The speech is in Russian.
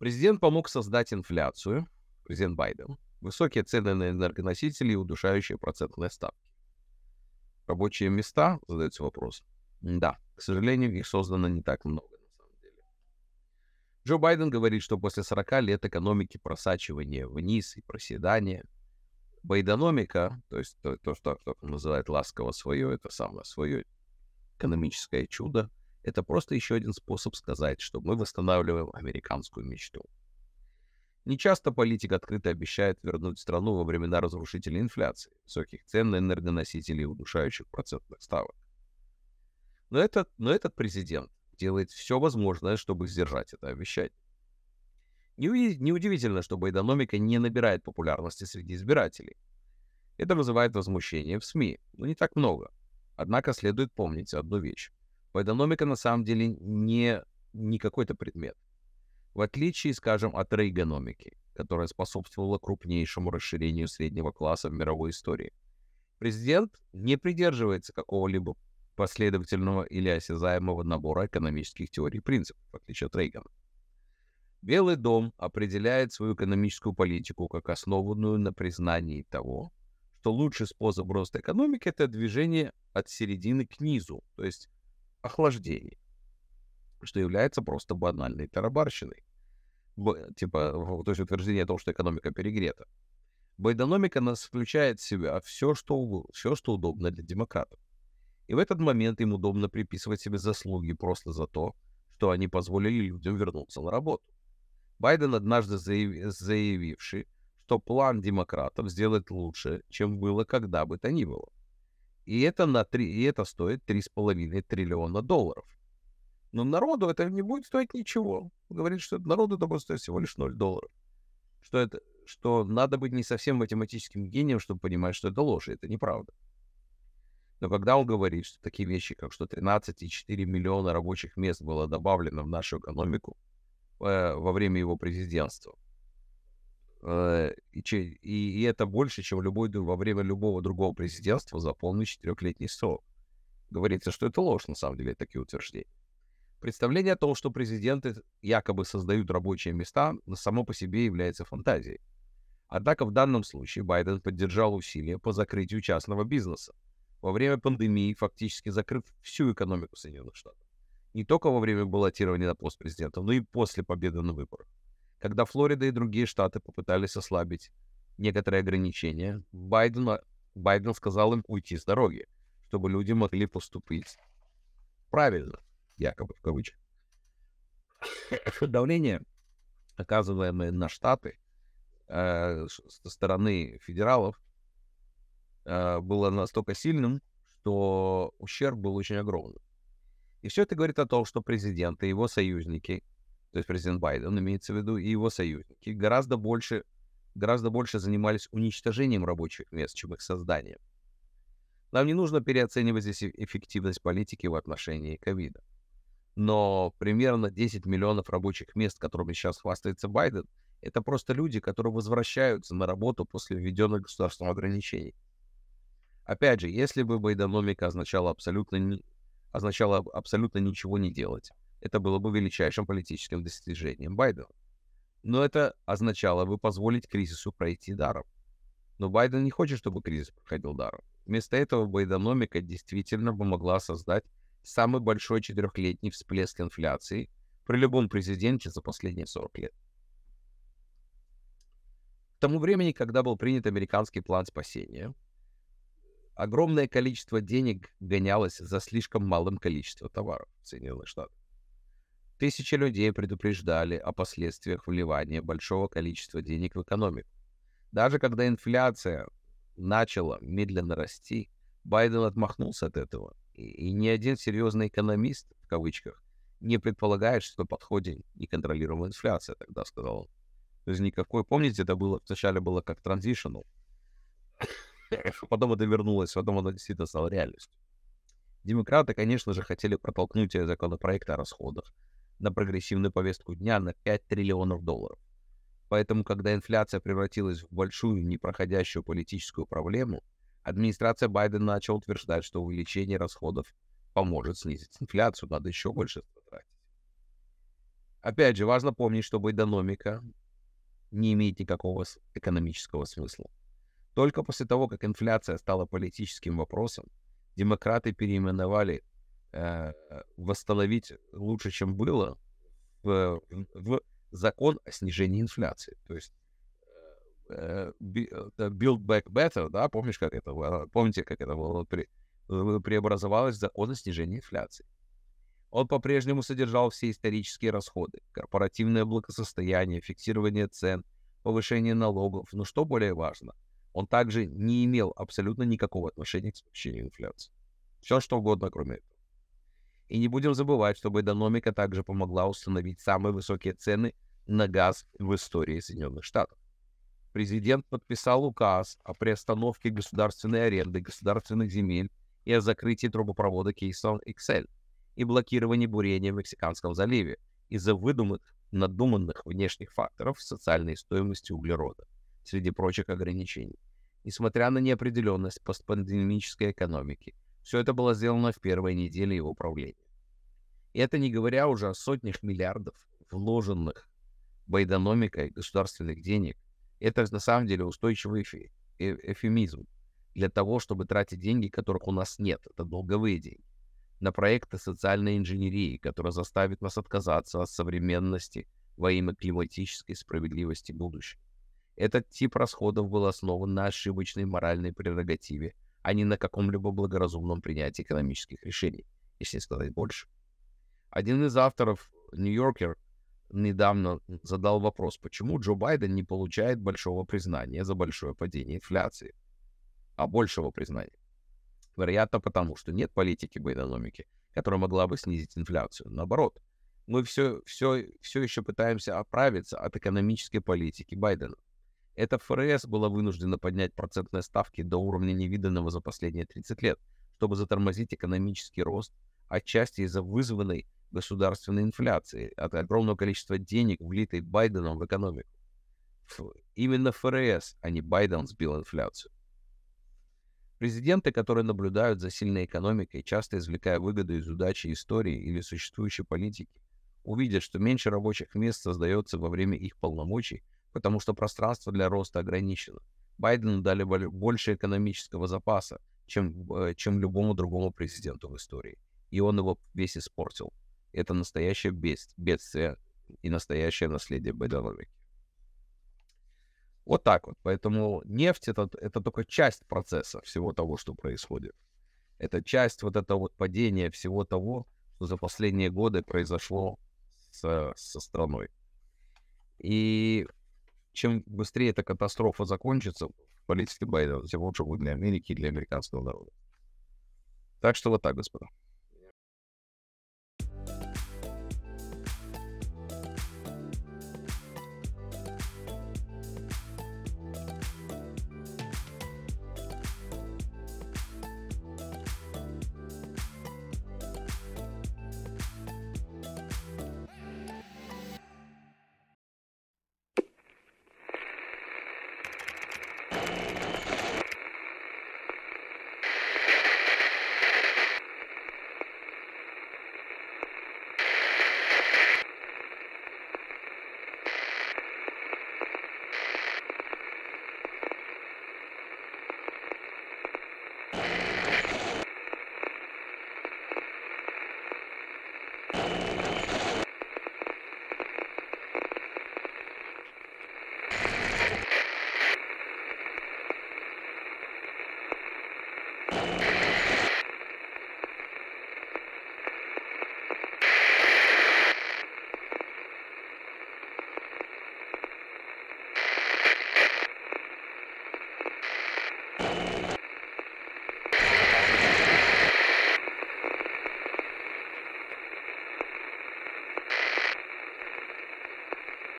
Президент помог создать инфляцию, президент Байден, высокие цены на энергоносители и удушающие процентные ставки. Рабочие места, задается вопрос. Да, к сожалению, их создано не так много на самом деле. Джо Байден говорит, что после 40 лет экономики просачивания вниз и проседания, байденомика, то есть то, то что кто называет ласково свое, это самое свое экономическое чудо, это просто еще один способ сказать, что мы восстанавливаем американскую мечту. Нечасто политик открыто обещает вернуть страну во времена разрушительной инфляции, высоких цен на энергоносители и удушающих процентных ставок. Но этот, но этот президент делает все возможное, чтобы сдержать это обещание. Неудивительно, что байдономика не набирает популярности среди избирателей. Это вызывает возмущение в СМИ, но не так много. Однако следует помнить одну вещь. Экономика на самом деле не, не какой-то предмет. В отличие, скажем, от рейгономики, которая способствовала крупнейшему расширению среднего класса в мировой истории. Президент не придерживается какого-либо последовательного или осязаемого набора экономических теорий и принципов, в отличие от Рейгана. Белый дом определяет свою экономическую политику как основанную на признании того, что лучший способ роста экономики – это движение от середины к низу, то есть охлаждении, что является просто банальной тарабарщиной. Б, э, типа, то есть утверждение о том, что экономика перегрета. Байдономика нас включает в себя все что, все, что удобно для демократов. И в этот момент им удобно приписывать себе заслуги просто за то, что они позволили людям вернуться на работу. Байден однажды заяв... заявивший, что план демократов сделать лучше, чем было когда бы то ни было. И это, на 3, и это стоит 3,5 триллиона долларов. Но народу это не будет стоить ничего. Говорит, что народу это будет стоить всего лишь 0 долларов. Что, это, что надо быть не совсем математическим гением, чтобы понимать, что это ложь, и это неправда. Но когда он говорит, что такие вещи, как что 13,4 миллиона рабочих мест было добавлено в нашу экономику э, во время его президентства, Э, и, и это больше, чем любой, во время любого другого президентства за полный четырехлетний срок. Говорится, что это ложь, на самом деле, такие утверждения. Представление о том, что президенты якобы создают рабочие места, само по себе является фантазией. Однако в данном случае Байден поддержал усилия по закрытию частного бизнеса. Во время пандемии фактически закрыв всю экономику Соединенных Штатов. Не только во время баллотирования на пост президента, но и после победы на выборах когда Флорида и другие штаты попытались ослабить некоторые ограничения, Байден, а, Байден сказал им уйти с дороги, чтобы люди могли поступить правильно, якобы в кавычках. Давление, оказываемое на штаты э, со стороны федералов, э, было настолько сильным, что ущерб был очень огромным. И все это говорит о том, что президент и его союзники то есть президент Байден имеется в виду, и его союзники, гораздо больше, гораздо больше занимались уничтожением рабочих мест, чем их созданием. Нам не нужно переоценивать здесь эффективность политики в отношении ковида. Но примерно 10 миллионов рабочих мест, которыми сейчас хвастается Байден, это просто люди, которые возвращаются на работу после введенных государственных ограничений. Опять же, если бы Байденомика означала абсолютно, означала абсолютно ничего не делать, это было бы величайшим политическим достижением Байдена. Но это означало бы позволить кризису пройти даром. Но Байден не хочет, чтобы кризис проходил даром. Вместо этого байденомика действительно помогла создать самый большой четырехлетний всплеск инфляции при любом президенте за последние 40 лет. К тому времени, когда был принят американский план спасения, огромное количество денег гонялось за слишком малым количеством товаров в Соединенных Штатах. Тысячи людей предупреждали о последствиях вливания большого количества денег в экономику. Даже когда инфляция начала медленно расти, Байден отмахнулся от этого. И ни один серьезный экономист, в кавычках, не предполагает, что подходит неконтролируемая инфляция, тогда сказал он. То есть никакой, помните, это было, вначале было как транзишнл, потом это вернулось, потом оно действительно стало реальностью. Демократы, конечно же, хотели протолкнуть законопроект о расходах, на прогрессивную повестку дня на 5 триллионов долларов. Поэтому, когда инфляция превратилась в большую непроходящую политическую проблему, администрация Байдена начала утверждать, что увеличение расходов поможет снизить инфляцию, надо еще больше потратить. Опять же, важно помнить, что экономика не имеет никакого экономического смысла. Только после того, как инфляция стала политическим вопросом, демократы переименовали Э, восстановить лучше, чем было, в, в закон о снижении инфляции. То есть э, build back better, да, помнишь, как это было? Помните, как это было? При, э, преобразовалось в закон о снижении инфляции. Он по-прежнему содержал все исторические расходы, корпоративное благосостояние, фиксирование цен, повышение налогов, но что более важно, он также не имел абсолютно никакого отношения к смягчению инфляции. Все что угодно, кроме этого. И не будем забывать, что экономика также помогла установить самые высокие цены на газ в истории Соединенных Штатов. Президент подписал указ о приостановке государственной аренды государственных земель и о закрытии трубопровода Keystone XL и блокировании бурения в Мексиканском заливе из-за выдуманных, надуманных внешних факторов социальной стоимости углерода, среди прочих ограничений. Несмотря на неопределенность постпандемической экономики – все это было сделано в первой неделе его правления. И это не говоря уже о сотнях миллиардов вложенных байдономикой государственных денег. Это на самом деле устойчивый эфи, э, эфемизм для того, чтобы тратить деньги, которых у нас нет. Это долговые деньги. На проекты социальной инженерии, которые заставят нас отказаться от современности во имя климатической справедливости будущего. Этот тип расходов был основан на ошибочной моральной прерогативе – а не на каком-либо благоразумном принятии экономических решений, если сказать больше. Один из авторов, Нью-Йоркер, недавно задал вопрос, почему Джо Байден не получает большого признания за большое падение инфляции, а большего признания. Вероятно, потому что нет политики по экономике, которая могла бы снизить инфляцию. Наоборот, мы все, все, все еще пытаемся оправиться от экономической политики Байдена. Это ФРС была вынуждена поднять процентные ставки до уровня невиданного за последние 30 лет, чтобы затормозить экономический рост, отчасти из-за вызванной государственной инфляции от огромного количества денег, влитой Байденом в экономику. Фу. Именно ФРС, а не Байден сбил инфляцию. Президенты, которые наблюдают за сильной экономикой, часто извлекая выгоду из удачи истории или существующей политики, увидят, что меньше рабочих мест создается во время их полномочий, потому что пространство для роста ограничено. Байдену дали больше экономического запаса, чем, э, чем любому другому президенту в истории. И он его весь испортил. Это настоящее бедствие и настоящее наследие байденовики. Вот так вот. Поэтому нефть это, это только часть процесса всего того, что происходит. Это часть вот этого вот падения всего того, что за последние годы произошло с, со страной. И чем быстрее эта катастрофа закончится в политике Байдена, тем лучше будет для Америки и для американского народа. Так что вот так, господа.